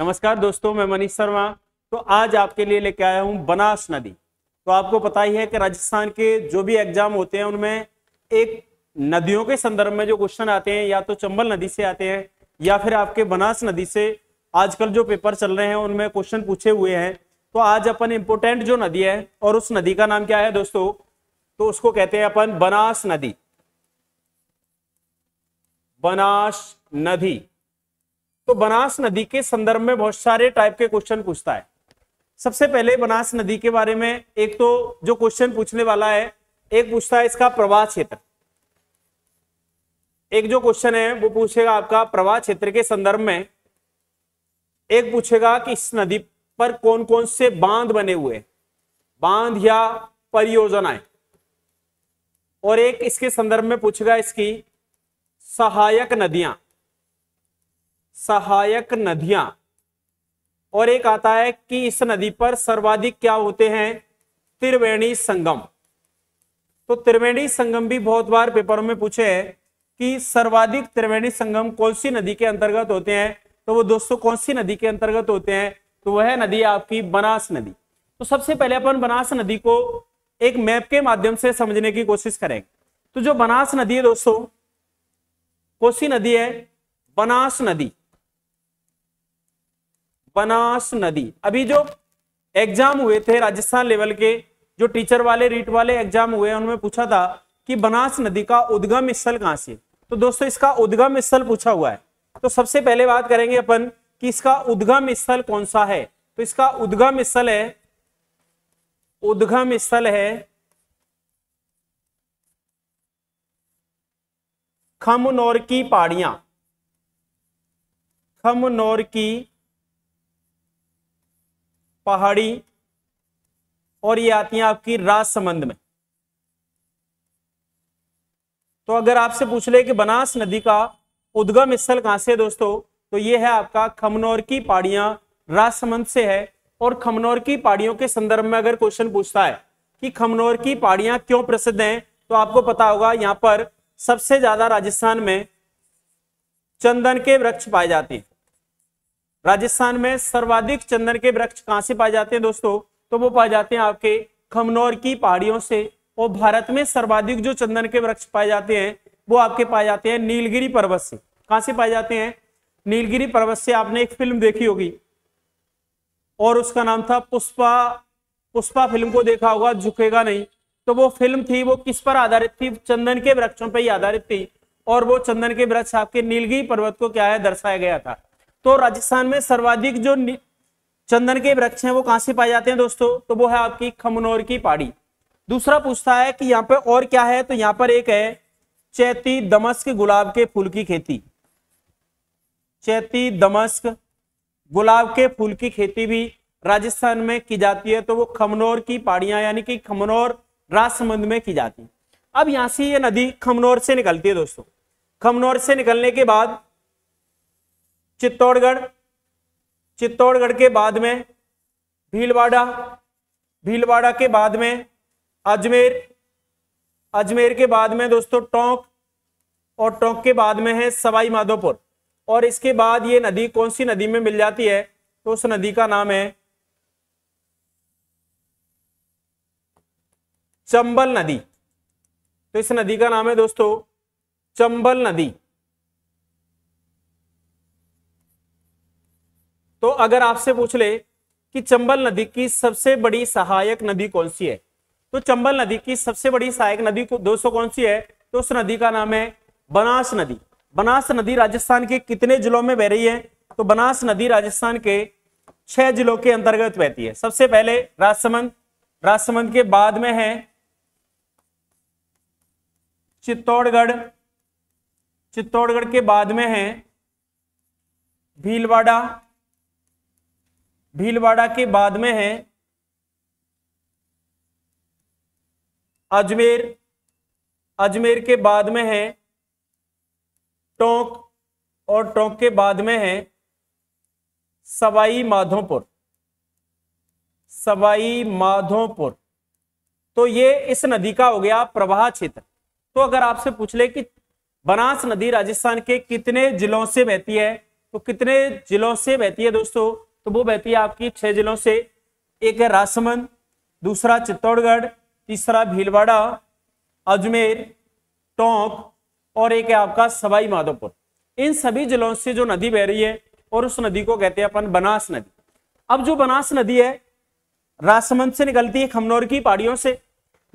नमस्कार दोस्तों मैं मनीष शर्मा तो आज आपके लिए लेके आया हूं बनास नदी तो आपको पता ही है कि राजस्थान के जो भी एग्जाम होते हैं उनमें एक नदियों के संदर्भ में जो क्वेश्चन आते हैं या तो चंबल नदी से आते हैं या फिर आपके बनास नदी से आजकल जो पेपर चल रहे हैं उनमें क्वेश्चन पूछे हुए हैं तो आज अपन इंपोर्टेंट जो नदी है और उस नदी का नाम क्या है दोस्तों तो उसको कहते हैं अपन बनास नदी बनास नदी तो बनास नदी के संदर्भ में बहुत सारे टाइप के क्वेश्चन पूछता है सबसे पहले बनास नदी के बारे में एक तो जो क्वेश्चन पूछने वाला है एक पूछता है इसका प्रवाह क्षेत्र एक जो क्वेश्चन है वो पूछेगा आपका प्रवाह क्षेत्र के संदर्भ में एक पूछेगा कि इस नदी पर कौन कौन से बांध बने हुए बांध या परियोजनाएं और एक इसके संदर्भ में पूछेगा इसकी सहायक नदियां सहायक नदियां और एक आता है कि इस नदी पर सर्वाधिक क्या होते हैं त्रिवेणी संगम तो त्रिवेणी संगम भी बहुत बार पेपरों में पूछे है कि सर्वाधिक त्रिवेणी संगम कौन सी नदी के अंतर्गत होते हैं तो वो दोस्तों कौन सी नदी के अंतर्गत होते हैं तो वह नदी आपकी बनास नदी तो सबसे पहले अपन बनास नदी को एक मैप के माध्यम से समझने की कोशिश करेंगे तो जो बनास नदी है दोस्तों कोसी नदी है बनास नदी बनास नदी अभी जो एग्जाम हुए थे राजस्थान लेवल के जो टीचर वाले रीट वाले एग्जाम हुए उनमें पूछा था कि बनास नदी का उद्गम स्थल कहां से तो दोस्तों इसका उद्गम स्थल पूछा हुआ है तो सबसे पहले बात करेंगे अपन कि इसका उद्गम स्थल कौन सा है तो इसका उद्गम स्थल है उद्गम स्थल है खमनौर की पहाड़ियां खमनौर की पहाड़ी और ये आती है आपकी राजसमंद में तो अगर आपसे पूछ ले कि बनास नदी का उद्गम स्थल कहां से है दोस्तों तो ये है आपका खमनौर की पहाड़ियां राजसमंद से है और खमनौर की पहाड़ियों के संदर्भ में अगर क्वेश्चन पूछता है कि खमनौर की पहाड़ियां क्यों प्रसिद्ध हैं तो आपको पता होगा यहां पर सबसे ज्यादा राजस्थान में चंदन के वृक्ष पाए जाते हैं राजस्थान में सर्वाधिक चंदन के वृक्ष कहां से पाए जाते हैं दोस्तों तो वो पाए जाते हैं आपके खमनौर की पहाड़ियों से और भारत में सर्वाधिक जो चंदन के वृक्ष पाए जाते हैं वो आपके पाए जाते हैं नीलगिरी पर्वत से कहां से पाए जाते हैं नीलगिरी पर्वत से आपने एक फिल्म देखी होगी और उसका नाम था पुष्पा पुष्पा फिल्म को देखा होगा झुकेगा नहीं तो वो फिल्म थी वो किस पर आधारित थी चंदन के वृक्षों पर ही आधारित थी और वो चंदन के वृक्ष आपके नीलगिरी पर्वत को क्या है दर्शाया गया था तो राजस्थान में सर्वाधिक जो चंदन के वृक्ष हैं वो कहां से पाए जाते हैं दोस्तों तो वो है आपकी खमनौर की पहाड़ी दूसरा पूछता है कि यहाँ पर और क्या है तो यहाँ पर एक है चैती दमस्क गुलाब के फूल की खेती चैती दमस्क गुलाब के फूल की खेती भी राजस्थान में की जाती है तो वो खमनौर की पहाड़ियां यानी कि खमनौर राजसमंद में की जाती है अब यहां से ये नदी खमनौर से निकलती है दोस्तों खमनौर से निकलने के बाद चित्तौड़गढ़ चित्तौड़गढ़ के बाद में भीलवाड़ा भीलवाड़ा के बाद में अजमेर अजमेर के बाद में दोस्तों टोंक और टोंक के बाद में है सवाई माधोपुर और इसके बाद ये नदी कौन सी नदी में मिल जाती है तो उस नदी का नाम है चंबल नदी तो इस नदी का नाम है दोस्तों चंबल नदी तो अगर आपसे पूछ ले कि चंबल नदी की सबसे बड़ी सहायक नदी कौन सी है तो चंबल नदी की सबसे बड़ी सहायक नदी दोस्तों कौन सी है तो उस नदी का नाम है बनास नदी बनास नदी राजस्थान के कितने जिलों में बह रही है तो बनास नदी राजस्थान के छह जिलों के अंतर्गत बहती है सबसे पहले राजसमंद राजसमंद के बाद में है चित्तौड़गढ़ चित्तौड़गढ़ के बाद में है भीलवाड़ा भीलवाड़ा के बाद में है अजमेर अजमेर के बाद में है टोंक और टोंक के बाद में है सवाई माधोपुर सवाई माधोपुर तो ये इस नदी का हो गया प्रवाह क्षेत्र तो अगर आपसे पूछ ले कि बनास नदी राजस्थान के कितने जिलों से बहती है तो कितने जिलों से बहती है दोस्तों तो वो बहती है आपकी छह जिलों से एक है राजसमंद दूसरा चित्तौड़गढ़ तीसरा भीलवाड़ा अजमेर टोंक और एक है आपका सवाई माधोपुर इन सभी जिलों से जो नदी बह रही है और उस नदी को कहते हैं अपन बनास नदी अब जो बनास नदी है राजसमंद से निकलती है खमनौर की पहाड़ियों से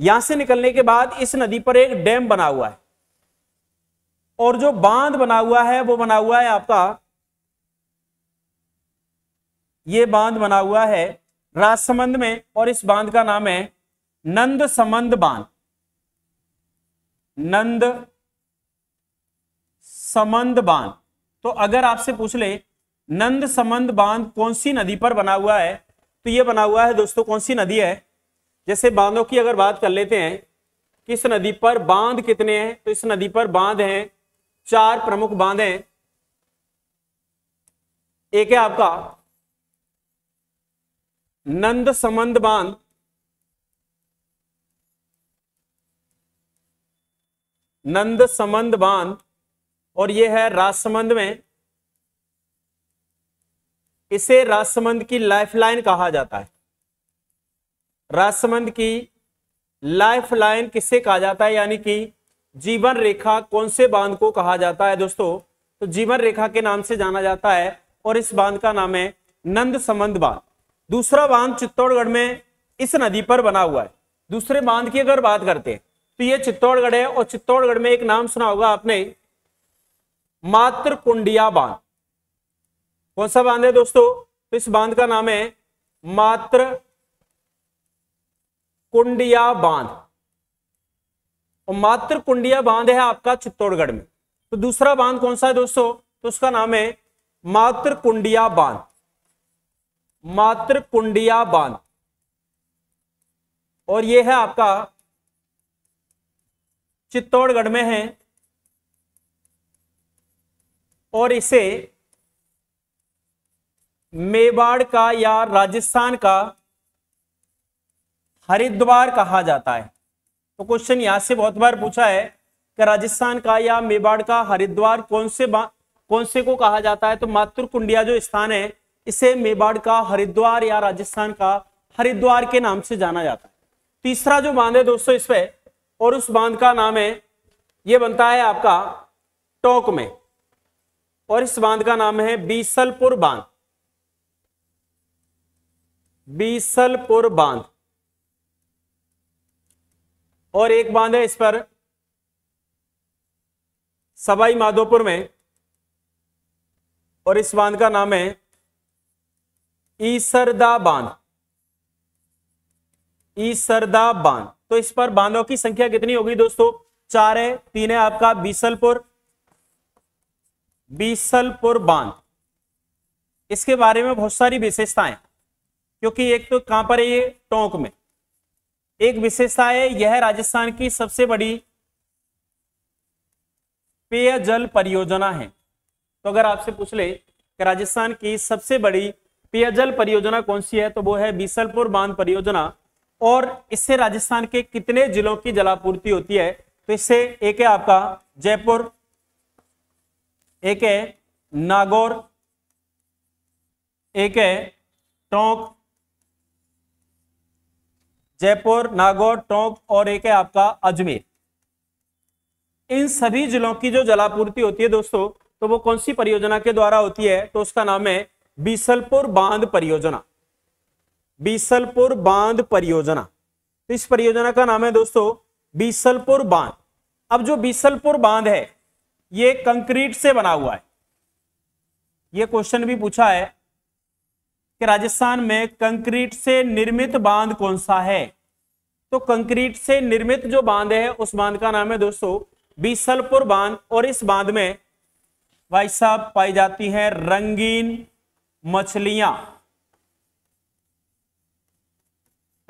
यहां से निकलने के बाद इस नदी पर एक डैम बना हुआ है और जो बांध बना हुआ है वो बना हुआ है आपका ये बांध बना हुआ है राजसमंद में और इस बांध का नाम है नंद समंद बांध नंद समंद बांध तो अगर आपसे पूछ ले नंद समंद बांध कौन सी नदी पर बना हुआ है तो ये बना हुआ है दोस्तों कौन सी नदी है जैसे बांधों की अगर बात कर लेते हैं किस नदी पर बांध कितने हैं तो इस नदी पर बांध हैं चार प्रमुख बांध हैं एक है आपका नंद समंद बांध नंद समंद बांध और यह है राजसमंद में इसे राजसमंद की लाइफलाइन कहा जाता है राजसमंद की लाइफलाइन किसे कहा जाता है यानी कि जीवन रेखा कौन से बांध को कहा जाता है दोस्तों तो जीवन रेखा के नाम से जाना जाता है और इस बांध का नाम है नंद समंद बांध दूसरा बांध चित्तौड़गढ़ में इस नदी पर बना हुआ है दूसरे बांध की अगर बात करते हैं तो ये चित्तौड़गढ़ है और चित्तौड़गढ़ में एक नाम सुना होगा आपने मात्र कुंडिया बांध कौन सा बांध है दोस्तों तो इस बांध का नाम है मात्र कुंडिया बांध और मात्र कुंडिया बांध है आपका चित्तौड़गढ़ में तो दूसरा बांध कौन सा है दोस्तों तो उसका नाम है मात्र कुंडिया बांध मात्र कुंडिया बांध और यह है आपका चित्तौड़गढ़ में है और इसे मेवाड़ का या राजस्थान का हरिद्वार कहा जाता है तो क्वेश्चन यहां से बहुत बार पूछा है कि राजस्थान का या मेवाड़ का हरिद्वार कौन से कौन से को कहा जाता है तो मातृकुंडिया जो स्थान है इसे मेवाड़ का हरिद्वार या राजस्थान का हरिद्वार के नाम से जाना जाता है तीसरा जो बांध है दोस्तों इस पे और उस बांध का नाम है ये बनता है आपका टोंक में और इस बांध का नाम है बीसलपुर बांध बीसलपुर बांध और एक बांध है इस पर सवाई माधोपुर में और इस बांध का नाम है ईसरदा बांध ईसरदा बांध तो इस पर बांधों की संख्या कितनी होगी दोस्तों चार है तीन है आपका बीसलपुर बीसलपुर बांध इसके बारे में बहुत सारी विशेषताएं क्योंकि एक तो कहां पर है ये टोंक में एक विशेषता है यह राजस्थान की सबसे बड़ी पेयजल परियोजना है तो अगर आपसे पूछ ले कि राजस्थान की सबसे बड़ी पेयजल परियोजना कौन सी है तो वो है बीसलपुर बांध परियोजना और इससे राजस्थान के कितने जिलों की जलापूर्ति होती है तो इससे एक है आपका जयपुर एक है नागौर एक है टोंक जयपुर नागौर टोंक और एक है आपका अजमेर इन सभी जिलों की जो जलापूर्ति होती है दोस्तों तो वो कौन सी परियोजना के द्वारा होती है तो उसका नाम है बीसलपुर बांध परियोजना बीसलपुर बांध परियोजना तो इस परियोजना का नाम है दोस्तों बीसलपुर बांध अब जो बीसलपुर बांध है ये कंक्रीट से बना हुआ है ये क्वेश्चन भी पूछा है कि राजस्थान में कंक्रीट से निर्मित बांध कौन सा है तो कंक्रीट से निर्मित जो बांध है उस बांध का नाम है दोस्तों बीसलपुर बांध और इस बांध में भाई साहब पाई जाती है रंगीन मछलियां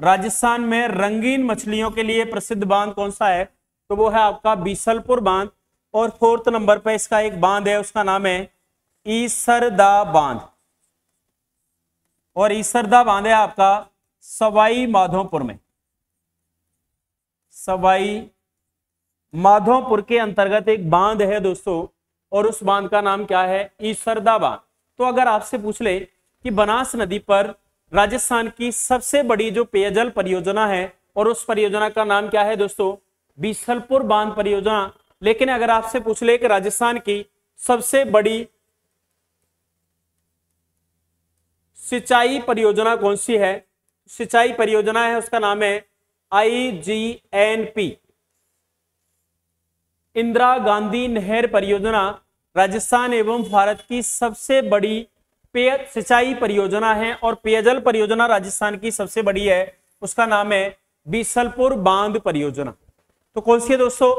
राजस्थान में रंगीन मछलियों के लिए प्रसिद्ध बांध कौन सा है तो वो है आपका बीसलपुर बांध और फोर्थ नंबर पे इसका एक बांध है उसका नाम है ईसरदा बांध और ईसरदा बांध है आपका सवाई माधोपुर में सवाई माधोपुर के अंतर्गत एक बांध है दोस्तों और उस बांध का नाम क्या है ईसरदा बांध तो अगर आपसे पूछ ले कि बनास नदी पर राजस्थान की सबसे बड़ी जो पेयजल परियोजना है और उस परियोजना का नाम क्या है दोस्तों बीसलपुर बांध परियोजना लेकिन अगर आपसे पूछ ले कि राजस्थान की सबसे बड़ी सिंचाई परियोजना कौन सी है सिंचाई परियोजना है उसका नाम है I G N P Indira Gandhi नहर परियोजना राजस्थान एवं भारत की सबसे बड़ी पेय सिंचाई परियोजना है और पेयजल परियोजना राजस्थान की सबसे बड़ी है उसका नाम है बीसलपुर बांध परियोजना तो कौन सी है दोस्तों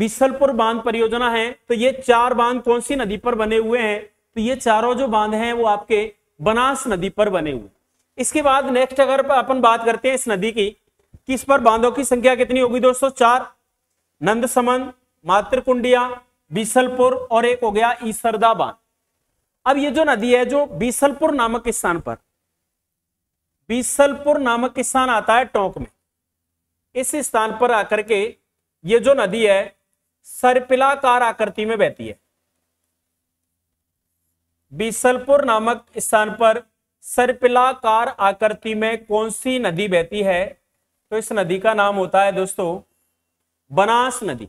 बीसलपुर बांध परियोजना है तो ये चार बांध कौन सी नदी पर बने हुए हैं तो ये चारों जो बांध हैं वो आपके बनास नदी पर बने हुए इसके बाद नेक्स्ट अगर अपन बात करते हैं इस नदी की कि इस पर बांधों की संख्या कितनी होगी दोस्तों चार नंद समन मातृकुंडिया बीसलपुर और एक हो गया ईसरदा बांध अब ये जो नदी है जो बीसलपुर नामक स्थान पर बीसलपुर नामक स्थान आता है टोंक में इस स्थान पर आकर के ये जो नदी है सरपिलाकार आकृति में बहती है बीसलपुर नामक स्थान पर सरपिलाकार आकृति में कौन सी नदी बहती है तो इस नदी का नाम होता है दोस्तों बनास नदी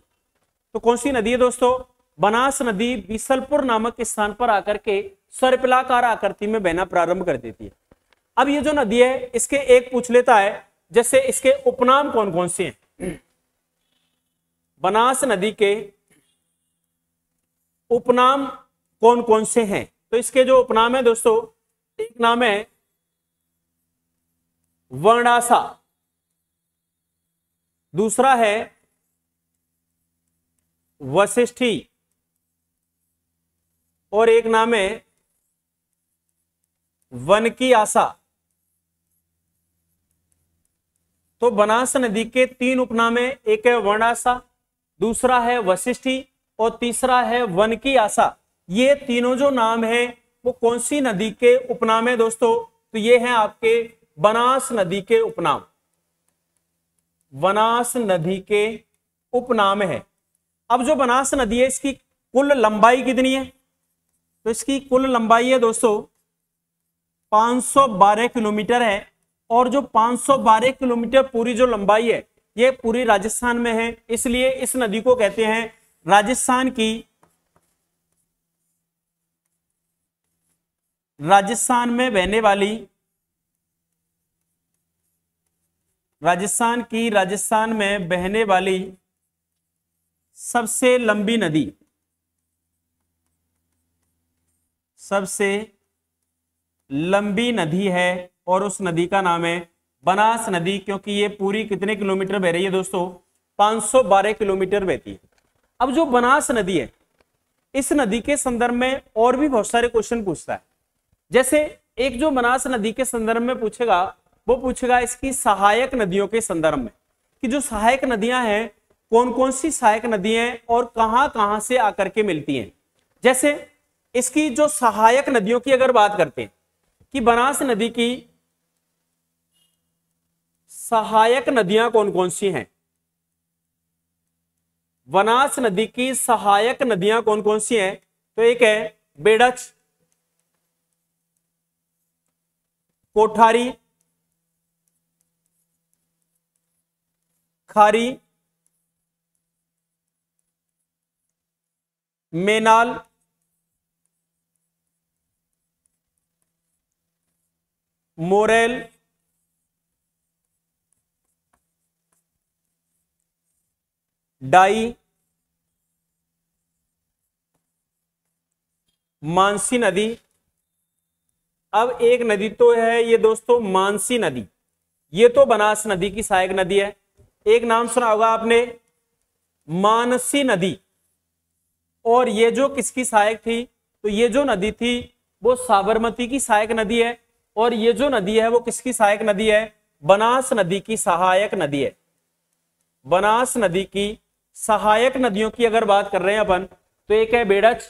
तो कौन सी नदी है दोस्तों बनास नदी बीसलपुर नामक स्थान पर आकर के सर्पिलाकार आकृति में बहना प्रारंभ कर देती है अब ये जो नदी है इसके एक पूछ लेता है जैसे इसके उपनाम कौन कौन से हैं बनास नदी के उपनाम कौन कौन से हैं तो इसके जो उपनाम है दोस्तों एक नाम है वर्णासा दूसरा है वशिष्ठी और एक नाम है वन की आशा तो बनास नदी के तीन उपनामे एक है वर्णाशा दूसरा है वशिष्ठी और तीसरा है वन की आशा ये तीनों जो नाम है वो कौन सी नदी के उपनाम है दोस्तों तो ये हैं आपके बनास नदी के उपनाम बनास नदी के उपनाम है अब जो बनास नदी है इसकी कुल लंबाई कितनी है तो इसकी कुल लंबाई है दोस्तों 512 किलोमीटर है और जो 512 किलोमीटर पूरी जो लंबाई है ये पूरी राजस्थान में है इसलिए इस नदी को कहते हैं राजस्थान की राजस्थान में बहने वाली राजस्थान की राजस्थान में बहने वाली सबसे लंबी नदी सबसे लंबी नदी है और उस नदी का नाम है बनास नदी क्योंकि ये पूरी कितने किलोमीटर बह रही है दोस्तों 512 किलोमीटर बहती है अब जो बनास नदी है इस नदी के संदर्भ में और भी बहुत सारे क्वेश्चन पूछता है जैसे एक जो बनास नदी के संदर्भ में पूछेगा वो पूछेगा इसकी सहायक नदियों के संदर्भ में कि जो सहायक नदियां हैं कौन कौन सी सहायक नदियां और कहां कहां से आकर के मिलती हैं जैसे इसकी जो सहायक नदियों की अगर बात करते हैं कि बनास नदी की सहायक नदियां कौन कौन सी हैं बनास नदी की सहायक नदियां कौन कौन सी हैं तो एक है बेड़च कोठारी खारी मेनाल मोरेल डाई मानसी नदी अब एक नदी तो है ये दोस्तों मानसी नदी ये तो बनास नदी की सहायक नदी है एक नाम सुना होगा आपने मानसी नदी और ये जो किसकी सहायक थी तो ये जो नदी थी वो साबरमती की सहायक नदी है और ये जो नदी है वो किसकी सहायक नदी है बनास नदी की सहायक नदी है बनास नदी की सहायक नदियों की अगर बात कर रहे हैं अपन तो एक है बेड़च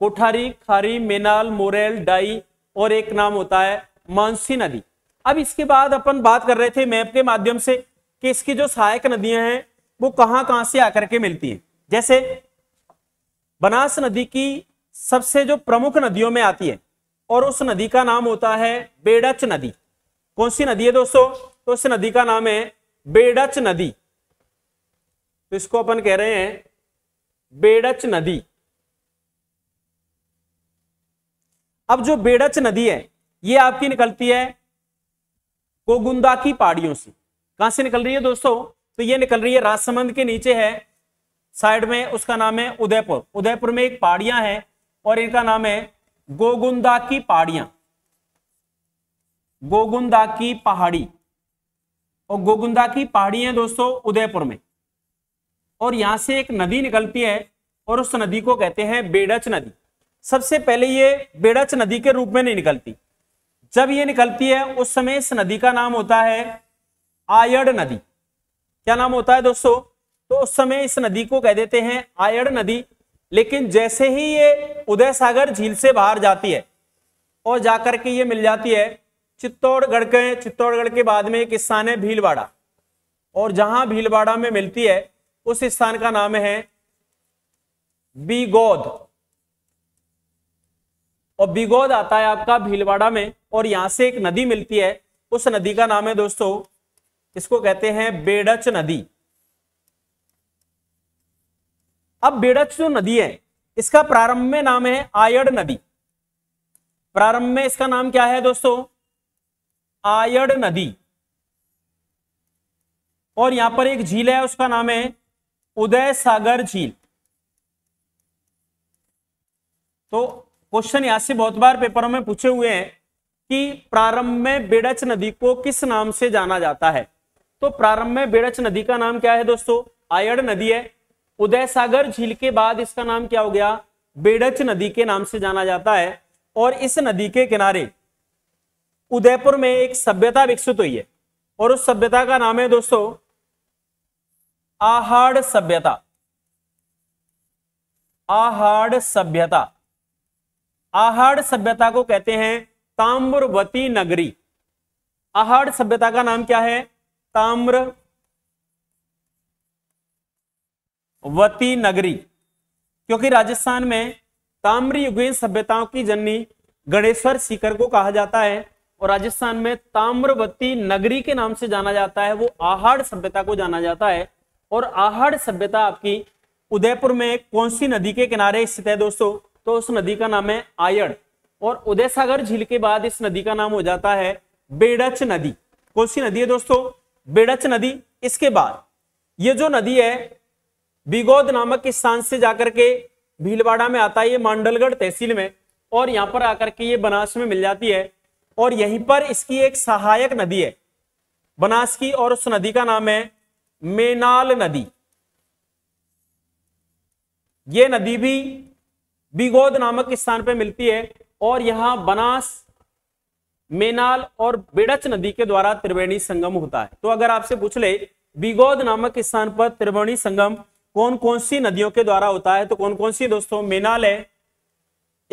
कोठारी खारी मेनाल मोरेल डाई और एक नाम होता है मानसी नदी अब इसके बाद अपन बात कर रहे थे मैप के माध्यम से कि इसकी जो सहायक नदियां हैं वो कहां कहां से आकर के मिलती हैं जैसे बनास नदी की सबसे जो प्रमुख नदियों में आती है और उस नदी का नाम होता है बेडच नदी कौन सी नदी है दोस्तों तो उस नदी का नाम है बेडच नदी तो इसको अपन कह रहे हैं बेडच नदी अब जो बेडच नदी है ये आपकी निकलती है गोगुंदा की पहाड़ियों से कहां से निकल रही है दोस्तों तो ये निकल रही है राजसमंद के नीचे है साइड में उसका नाम है उदयपुर उदयपुर में एक पहाड़ियां हैं और इनका नाम है गोगुंदा की पहाड़ियां गोगुंदा की पहाड़ी और गोगुंदा की पहाड़ी है दोस्तों उदयपुर में और यहां से एक नदी निकलती है और उस नदी को कहते हैं बेडच नदी सबसे पहले ये बेडच नदी के रूप में नहीं निकलती जब ये निकलती है उस समय इस नदी का नाम होता है आयड़ नदी क्या नाम होता है दोस्तों तो उस समय इस नदी को कह देते हैं आयड़ नदी लेकिन जैसे ही ये उदय सागर झील से बाहर जाती है और जाकर के ये मिल जाती है चित्तौड़गढ़ के चित्तौड़गढ़ के बाद में एक स्थान है भीलवाड़ा और जहां भीलवाड़ा में मिलती है उस स्थान का नाम है बीगौद और बीगौद आता है आपका भीलवाड़ा में और यहां से एक नदी मिलती है उस नदी का नाम है दोस्तों इसको कहते हैं बेड़च नदी अब बेड़च जो नदी है इसका प्रारंभ में नाम है आयड़ नदी प्रारंभ में इसका नाम क्या है दोस्तों आयड़ नदी और यहां पर एक झील है उसका नाम है उदय सागर झील तो क्वेश्चन यहां से बहुत बार पेपरों में पूछे हुए हैं कि प्रारंभ में बेड़च नदी को किस नाम से जाना जाता है तो प्रारंभ में बेड़च नदी का नाम क्या है दोस्तों आयड़ नदी है उदय सागर झील के बाद इसका नाम क्या हो गया बेडच नदी के नाम से जाना जाता है और इस नदी के किनारे उदयपुर में एक सभ्यता विकसित हुई है और उस सभ्यता का नाम है दोस्तों आहाड़ सभ्यता आहाड़ सभ्यता आहाड़ सभ्यता को कहते हैं ताम्रवती नगरी आहाड़ सभ्यता का नाम क्या है ताम्र वती नगरी क्योंकि राजस्थान में ताम्र युगीन सभ्यताओं की जननी गणेश्वर सीकर को कहा जाता है और राजस्थान में ताम्रवती नगरी के नाम से जाना जाता है वो आहाड़ सभ्यता को जाना जाता है और आहाड़ सभ्यता आपकी उदयपुर में कौन सी नदी के किनारे स्थित है दोस्तों तो उस नदी का नाम है आयड़ और उदय सागर झील के बाद इस नदी का नाम हो जाता है बेड़च नदी कौन सी नदी है दोस्तों बेड़च नदी इसके बाद ये जो नदी है बिगोद नामक स्थान से जाकर के भीलवाड़ा में आता है ये मांडलगढ़ तहसील में और यहाँ पर आकर के ये बनास में मिल जाती है और यहीं पर इसकी एक सहायक नदी है बनास की और उस नदी का नाम है मेनाल नदी ये नदी भी बिगोद नामक स्थान पर मिलती है और यहां बनास मेनाल और बेड़च नदी के द्वारा त्रिवेणी संगम होता है तो अगर आपसे पूछ ले बिगोद नामक स्थान पर त्रिवेणी संगम कौन कौन सी नदियों के द्वारा होता है तो कौन कौन सी दोस्तों मेनाल है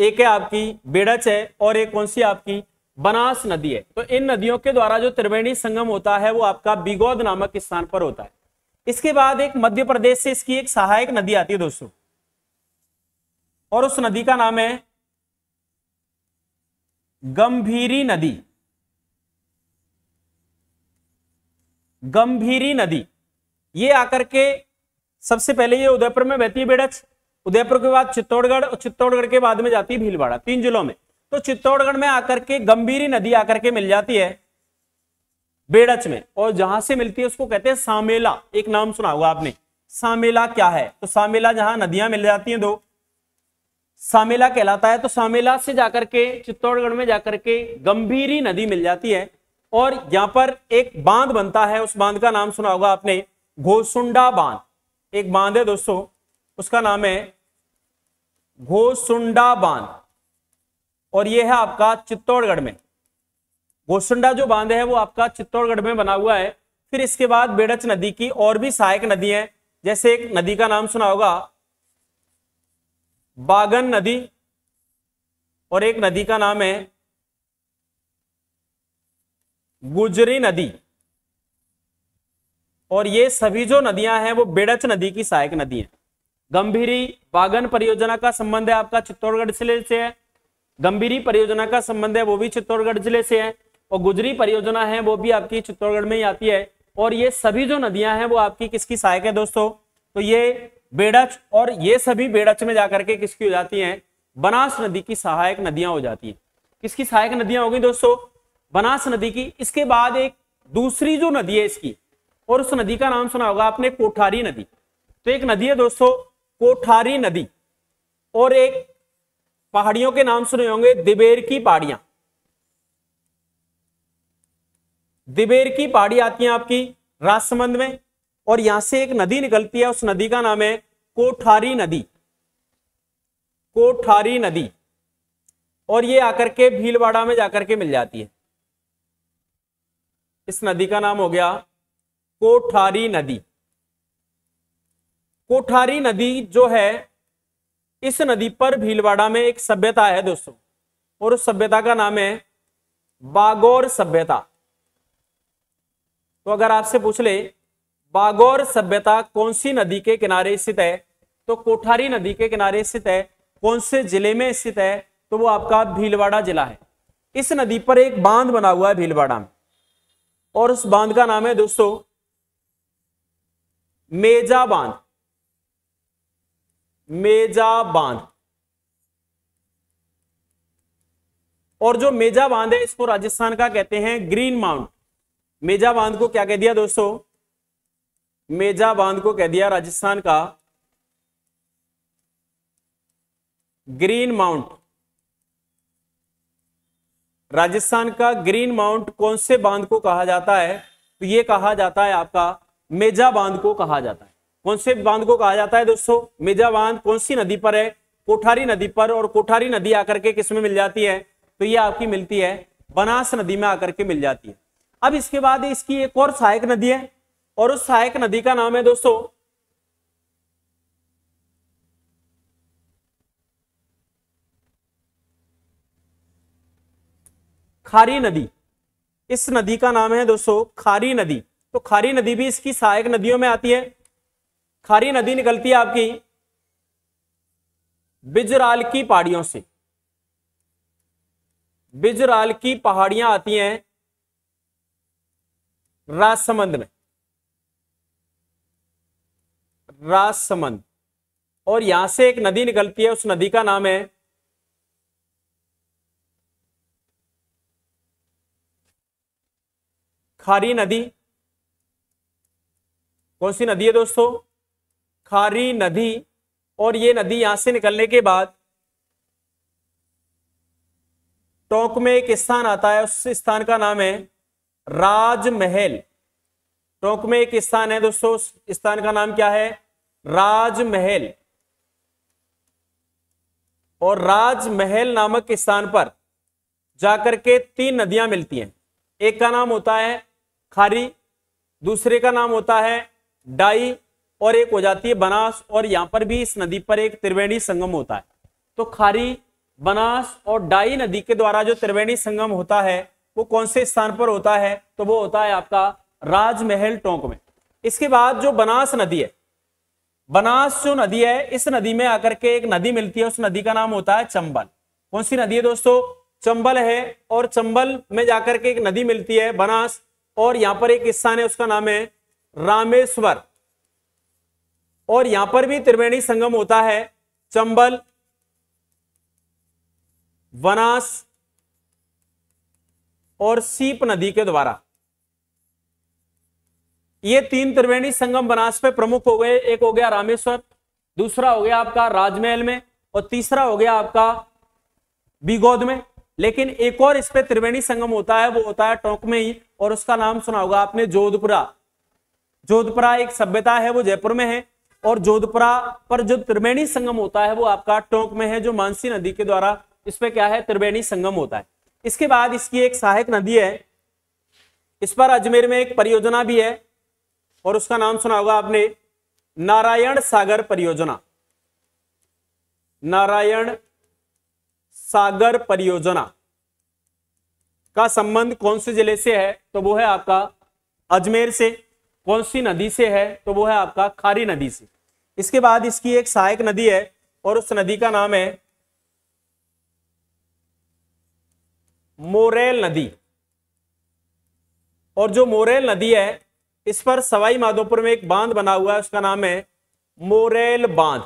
एक है आपकी बेड़च है और एक कौन सी आपकी बनास नदी है तो इन नदियों के द्वारा जो त्रिवेणी संगम होता है वो आपका बिगोद नामक स्थान पर होता है इसके बाद एक मध्य प्रदेश से इसकी एक सहायक नदी आती है दोस्तों और उस नदी का नाम है गंभीरी नदी गंभीरी नदी ये आकर के सबसे पहले ये उदयपुर में बहती है बेड़च उदयपुर के बाद चित्तौड़गढ़ और चित्तौड़गढ़ के बाद में जाती है भीलवाड़ा तीन जिलों में तो चित्तौड़गढ़ में आकर के गंभीरी नदी आकर के मिल जाती है बेड़च में और जहां से मिलती है उसको कहते हैं सामेला एक नाम सुना होगा आपने सामेला क्या है तो सामेला जहां नदियां मिल जाती हैं दो सामेला कहलाता है तो सामेला से जाकर के चित्तौड़गढ़ में जाकर के गंभीरी नदी मिल जाती है और यहां पर एक बांध बनता है उस बांध का नाम सुना होगा आपने घोसुंडा बांध एक बांध है दोस्तों उसका नाम है घोसुंडा बांध और यह है आपका चित्तौड़गढ़ में घोसुंडा जो बांध है वो आपका चित्तौड़गढ़ में बना हुआ है फिर इसके बाद बेड़च नदी की और भी सहायक नदी है जैसे एक नदी का नाम सुना होगा बागन नदी और एक नदी का नाम है गुजरी नदी और ये सभी जो नदियां हैं वो बेड़च नदी की सहायक नदी है गंभीरी बागन परियोजना का संबंध है आपका चित्तौड़गढ़ जिले से है गंभीरी परियोजना का संबंध है वो भी चित्तौड़गढ़ जिले से है और गुजरी परियोजना है वो भी आपकी चित्तौड़गढ़ में ही आती है और ये सभी जो नदियां हैं वो आपकी किसकी सहायक है दोस्तों तो ये बेड़च और ये सभी बेड़च में जाकर के किसकी हो जाती है बनास नदी की सहायक नदियां हो जाती है किसकी सहायक नदियां होगी दोस्तों बनास नदी की इसके बाद एक दूसरी जो नदी है इसकी और उस नदी का नाम सुना होगा आपने कोठारी नदी तो एक नदी है दोस्तों कोठारी नदी और एक पहाड़ियों के नाम सुने होंगे दिबेर की पहाड़ियां दिबेर की पहाड़ी आती है आपकी राजसमंद में और यहां से एक नदी निकलती है उस नदी का नाम है कोठारी नदी कोठारी नदी और ये आकर के भीलवाड़ा में जाकर के मिल जाती है इस नदी का नाम हो गया कोठारी नदी कोठारी नदी जो है इस नदी पर भीलवाड़ा में एक सभ्यता है दोस्तों और उस सभ्यता का नाम है बागौर सभ्यता तो अगर आपसे पूछ ले बागौर सभ्यता कौन सी नदी के किनारे स्थित है तो कोठारी नदी के किनारे स्थित है कौन से जिले में स्थित है तो वो आपका भीलवाड़ा जिला है इस नदी पर एक बांध बना हुआ है भीलवाड़ा में और उस बांध का नाम है दोस्तों मेजा बांध मेजा बांध और जो मेजा बांध है इसको राजस्थान का कहते हैं ग्रीन माउंट मेजा बांध को क्या कह दिया दोस्तों मेजा बांध को कह दिया राजस्थान का ग्रीन माउंट राजस्थान का ग्रीन माउंट कौन से बांध को कहा जाता है तो ये कहा जाता है आपका मेजा बांध को कहा जाता है कौन से बांध को कहा जाता है दोस्तों मेजा बांध कौन सी नदी पर है कोठारी नदी पर और कोठारी नदी आकर के किसमें मिल जाती है तो ये आपकी मिलती है बनास नदी में आकर के मिल जाती है अब इसके बाद इसकी एक और सहायक नदी है और उस सहायक नदी का नाम है दोस्तों खारी नदी इस नदी का नाम है दोस्तों खारी नदी तो खारी नदी भी इसकी सहायक नदियों में आती है खारी नदी निकलती है आपकी बिजराल की पहाड़ियों से बिजराल की पहाड़ियां आती हैं राजसमंद में राजसमंद और यहां से एक नदी निकलती है उस नदी का नाम है खारी नदी कौन सी नदी है दोस्तों खारी नदी और ये नदी यहां से निकलने के बाद टोंक में एक स्थान आता है उस स्थान का नाम है राजमहल टोंक में एक स्थान है दोस्तों उस स्थान का नाम क्या है राजमहल और राजमहल नामक स्थान पर जाकर के तीन नदियां मिलती हैं एक का नाम होता है खारी दूसरे का नाम होता है डाई और एक हो जाती है बनास और यहां पर भी इस नदी पर एक त्रिवेणी संगम होता है तो खारी बनास और डाई नदी के द्वारा जो त्रिवेणी संगम होता है वो कौन से स्थान पर होता है तो वो होता है आपका राजमहल टोंक में इसके बाद जो बनास नदी है बनास जो नदी है इस नदी में आकर के एक नदी मिलती है उस नदी का नाम होता है चंबल कौन सी नदी है दोस्तों चंबल है और चंबल में जाकर के एक नदी मिलती है बनास और यहां पर एक स्थान है उसका नाम है रामेश्वर और यहां पर भी त्रिवेणी संगम होता है चंबल वनास और सीप नदी के द्वारा ये तीन त्रिवेणी संगम बनास पे प्रमुख हो गए एक हो गया रामेश्वर दूसरा हो गया आपका राजमहल में और तीसरा हो गया आपका बीगोद में लेकिन एक और इस पे त्रिवेणी संगम होता है वो होता है टोंक में ही और उसका नाम सुना होगा आपने जोधपुरा जोधपुरा एक सभ्यता है वो जयपुर में है और जोधपुरा पर जो त्रिवेणी संगम होता है वो आपका टोंक में है जो मानसी नदी के द्वारा इस पर क्या है त्रिवेणी संगम होता है इसके बाद इसकी एक सहायक नदी है इस पर अजमेर में एक परियोजना भी है और उसका नाम सुना होगा आपने नारायण सागर परियोजना नारायण सागर परियोजना का संबंध कौन से जिले से है तो वो है आपका अजमेर से कौन सी नदी से है तो वो है आपका खारी नदी से इसके बाद इसकी एक सहायक नदी है और उस नदी का नाम है मोरेल नदी और जो मोरेल नदी है इस पर सवाई माधोपुर में एक बांध बना हुआ है उसका नाम है मोरेल बांध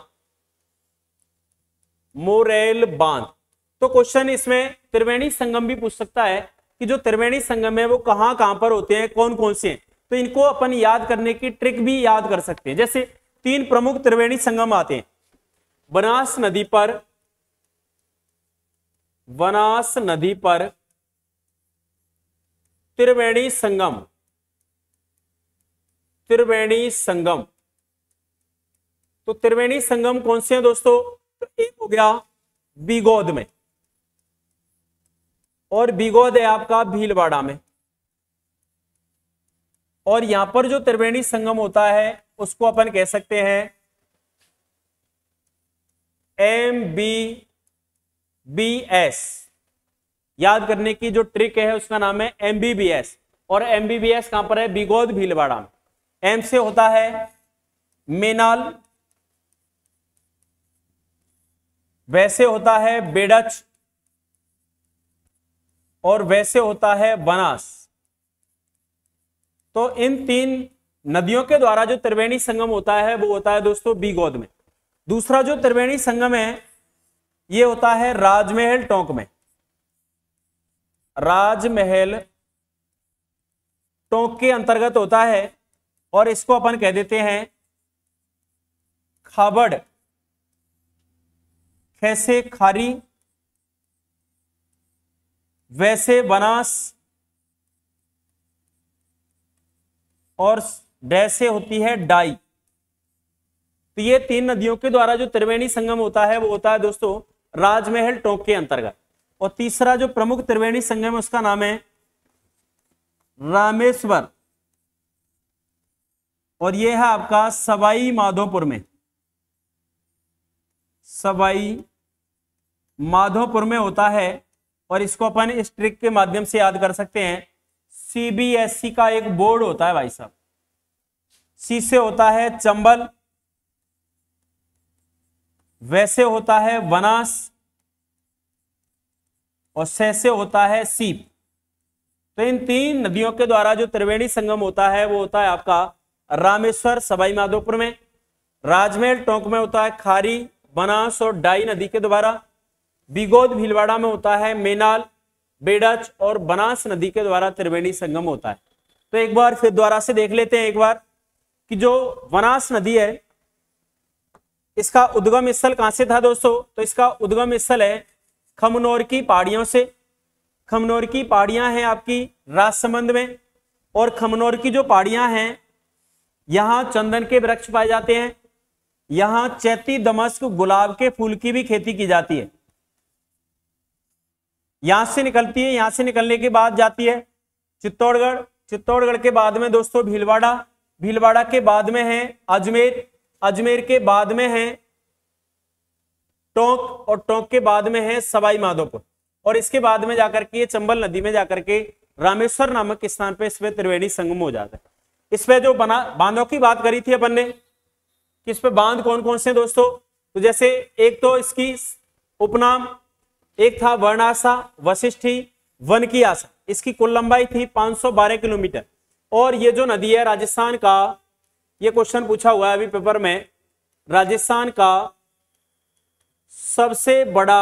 मोरेल बांध तो क्वेश्चन इसमें त्रिवेणी संगम भी पूछ सकता है कि जो त्रिवेणी संगम है वो कहां कहां पर होते हैं कौन कौन से हैं तो इनको अपन याद करने की ट्रिक भी याद कर सकते हैं जैसे तीन प्रमुख त्रिवेणी संगम आते हैं बनास नदी पर बनास नदी पर त्रिवेणी संगम त्रिवेणी संगम तो त्रिवेणी संगम कौन से हैं दोस्तों तो एक हो गया बिगोद में और बिगोद है आपका भीलवाड़ा में और यहां पर जो त्रिवेणी संगम होता है उसको अपन कह सकते हैं एम बी बी एस याद करने की जो ट्रिक है उसका नाम है एम बी बी एस और एम बी बी एस कहां पर है बिगोद भीलवाड़ा में एम से होता है मेनाल वैसे होता है बेडच और वैसे होता है बनास तो इन तीन नदियों के द्वारा जो त्रिवेणी संगम होता है वो होता है दोस्तों बीगोद में दूसरा जो त्रिवेणी संगम है ये होता है राजमहल टोंक में राजमहल टोंक के अंतर्गत होता है और इसको अपन कह देते हैं खाबड़ कैसे खारी वैसे बनास और डैश से होती है डाई तो ये तीन नदियों के द्वारा जो त्रिवेणी संगम होता है वो होता है दोस्तों राजमहल टोंक के अंतर्गत और तीसरा जो प्रमुख त्रिवेणी संगम है उसका नाम है रामेश्वर और ये है आपका सवाई माधोपुर में सवाई माधोपुर में होता है और इसको अपन इस ट्रिक के माध्यम से याद कर सकते हैं सीबीएसई e का एक बोर्ड होता है भाई साहब सी से होता है चंबल वैसे होता है वनास और सह से होता है सीप तो इन तीन नदियों के द्वारा जो त्रिवेणी संगम होता है वो होता है आपका रामेश्वर सवाई माधोपुर में राजमहल टोंक में होता है खारी बनास और डाई नदी के द्वारा बिगोद भीलवाड़ा में होता है मेनाल बेडच और बनास नदी के द्वारा त्रिवेणी संगम होता है तो एक बार फिर द्वारा से देख लेते हैं एक बार कि जो बनास नदी है इसका उद्गम स्थल कहां से था दोस्तों तो इसका उद्गम स्थल है खमनौर की पहाड़ियों से खमनौर की पहाड़ियां हैं आपकी राजसमंद में और खमनौर की जो पहाड़ियां हैं यहां चंदन के वृक्ष पाए जाते हैं यहां चैती दमस्क गुलाब के फूल की भी खेती की जाती है यहां से निकलती है यहां से निकलने के बाद जाती है चित्तौड़गढ़ चित्तौड़गढ़ के बाद में दोस्तों भीलवाड़ा भीलवाड़ा के बाद में है अजमेर अजमेर के बाद में है टोंक और टोंक के बाद में है सवाई माधोपुर और इसके बाद में जाकर के चंबल नदी में जाकर के रामेश्वर नामक स्थान पर इसमें त्रिवेणी संगम हो जाता है इसमें जो बना बांधों की बात करी थी अपन ने कि इस पे बांध कौन कौन से दोस्तों तो जैसे एक तो इसकी उपनाम एक था वर्णाशा वशिष्ठी वन की आशा इसकी कुल लंबाई थी 512 किलोमीटर और ये जो नदी है राजस्थान का ये क्वेश्चन पूछा हुआ है अभी पेपर में राजस्थान का सबसे बड़ा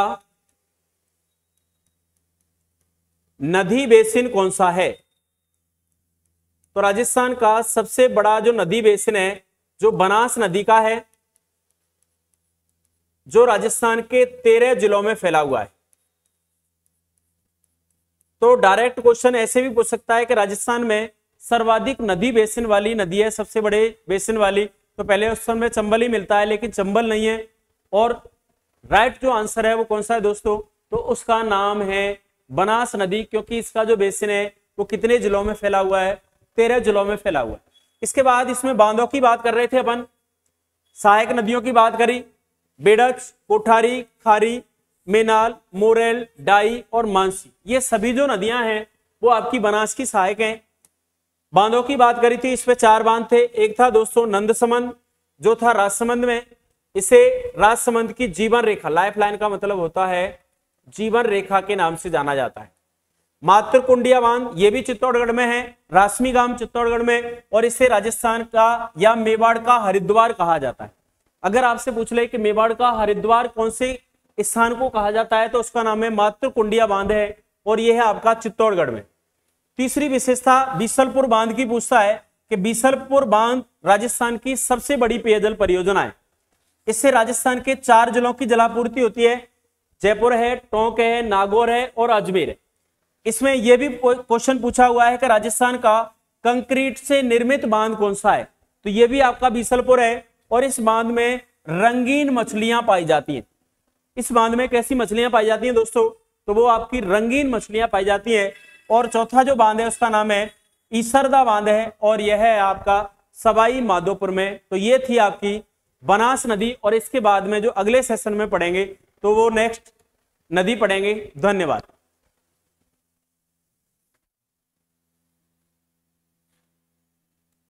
नदी बेसिन कौन सा है तो राजस्थान का सबसे बड़ा जो नदी बेसिन है जो बनास नदी का है जो राजस्थान के तेरह जिलों में फैला हुआ है तो डायरेक्ट क्वेश्चन ऐसे भी पूछ सकता है कि राजस्थान में सर्वाधिक नदी बेसिन वाली नदी है सबसे बड़े बेसिन वाली तो पहले ऑप्शन में चंबल ही मिलता है लेकिन चंबल नहीं है और राइट जो आंसर है वो कौन सा है दोस्तों तो उसका नाम है बनास नदी क्योंकि इसका जो बेसिन है वो कितने जिलों में फैला हुआ है तेरह जिलों में फैला हुआ है इसके बाद इसमें बांधों की बात कर रहे थे अपन सहायक नदियों की बात करी बेडक्स कोठारी खारी मेनाल मोरेल डाई और मानसी ये सभी जो नदियां हैं वो आपकी बनास की सहायक हैं बांधों की बात करी थी इसमें चार बांध थे एक था दोस्तों नंदसमंद जो था राजसमंद में इसे राजसमंद की जीवन रेखा लाइफ लाइन का मतलब होता है जीवन रेखा के नाम से जाना जाता है मातृ कुंडिया बांध ये भी चित्तौड़गढ़ में है रासमी गांव चित्तौड़गढ़ में और इसे राजस्थान का या मेवाड़ का हरिद्वार कहा जाता है अगर आपसे पूछ ले कि मेवाड़ का हरिद्वार कौन से स्थान को कहा जाता है तो उसका नाम है मात्र कुंडिया बांध है और यह है आपका चित्तौड़गढ़ में तीसरी विशेषता बीसलपुर बांध की पूछता है कि बीसलपुर बांध राजस्थान की सबसे बड़ी पेयजल परियोजना है इससे राजस्थान के चार जिलों की जलापूर्ति होती है जयपुर है टोंक है नागौर है और अजमेर है इसमें यह भी क्वेश्चन पूछा हुआ है कि राजस्थान का कंक्रीट से निर्मित बांध कौन सा है तो यह भी आपका बीसलपुर है और इस बांध में रंगीन मछलियां पाई जाती हैं इस बांध में कैसी मछलियां पाई जाती हैं दोस्तों तो वो आपकी रंगीन मछलियां पाई जाती हैं और चौथा जो बांध है उसका नाम है ईसरदा बांध है और यह है आपका सवाई माधोपुर में तो ये थी आपकी बनास नदी और इसके बाद में जो अगले सेशन में पढ़ेंगे तो वो नेक्स्ट नदी पढ़ेंगे धन्यवाद